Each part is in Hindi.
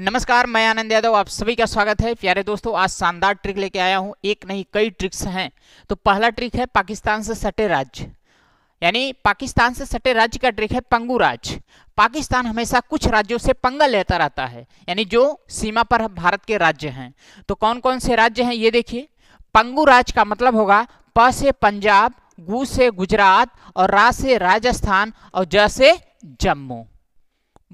नमस्कार मैं आनंद यादव आप सभी का स्वागत है प्यारे दोस्तों आज शानदार ट्रिक लेके आया हूँ एक नहीं कई ट्रिक्स हैं तो पहला ट्रिक है पाकिस्तान से सटे राज्य यानी पाकिस्तान से सटे राज्य का ट्रिक है पंगू राज्य पाकिस्तान हमेशा कुछ राज्यों से पंगा लेता रहता है यानी जो सीमा पर भारत के राज्य हैं तो कौन कौन से राज्य हैं ये देखिए पंगू राज का मतलब होगा प से पंजाब गु से गुजरात और रा से राजस्थान और ज से जम्मू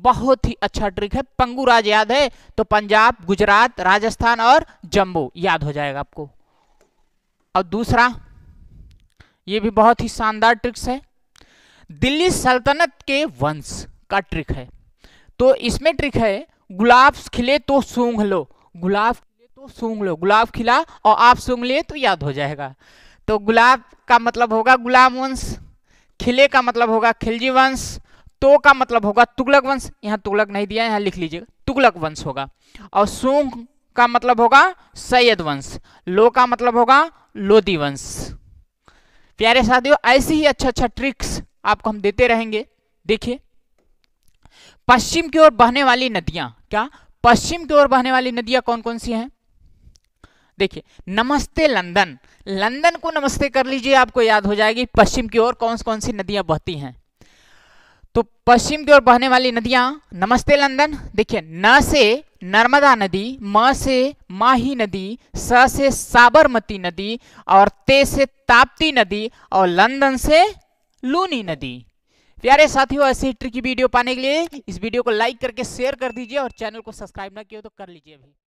बहुत ही अच्छा ट्रिक है पंगू राज याद है तो पंजाब गुजरात राजस्थान और जम्मू याद हो जाएगा आपको और दूसरा ये भी बहुत ही शानदार ट्रिक्स है दिल्ली सल्तनत के वंश का ट्रिक है तो इसमें ट्रिक है गुलाब खिले तो सूंघ लो गुलाब खिले तो सूंघ लो गुलाब खिला और आप सूंघ लिए तो याद हो जाएगा तो गुलाब का मतलब होगा गुलाम वंश खिले का मतलब होगा खिलजी वंश तो का मतलब होगा तुगलक वंश यहाँ तुगलक नहीं दिया यहाँ लिख लीजिएगा तुगलक वंश होगा और सोंग का मतलब होगा सैयद वंश लो का मतलब होगा लोदी वंश प्यारे साथियों ऐसे ही अच्छा अच्छा ट्रिक्स आपको हम देते रहेंगे देखिए पश्चिम की ओर बहने वाली नदियां क्या पश्चिम की ओर बहने वाली नदियां कौन कौन सी हैं देखिए नमस्ते लंदन लंदन को नमस्ते कर लीजिए आपको याद हो जाएगी पश्चिम की ओर कौन कौन सी नदियां बहती हैं तो पश्चिम की ओर बहने वाली नदियां नमस्ते लंदन देखिए न से नर्मदा नदी म से माही नदी स से साबरमती नदी और ते से ताप्ती नदी और लंदन से लूनी नदी प्यारे साथियों ऐसे हिस्ट्री की वीडियो पाने के लिए इस वीडियो को लाइक करके शेयर कर दीजिए और चैनल को सब्सक्राइब ना किया तो कर लीजिए अभी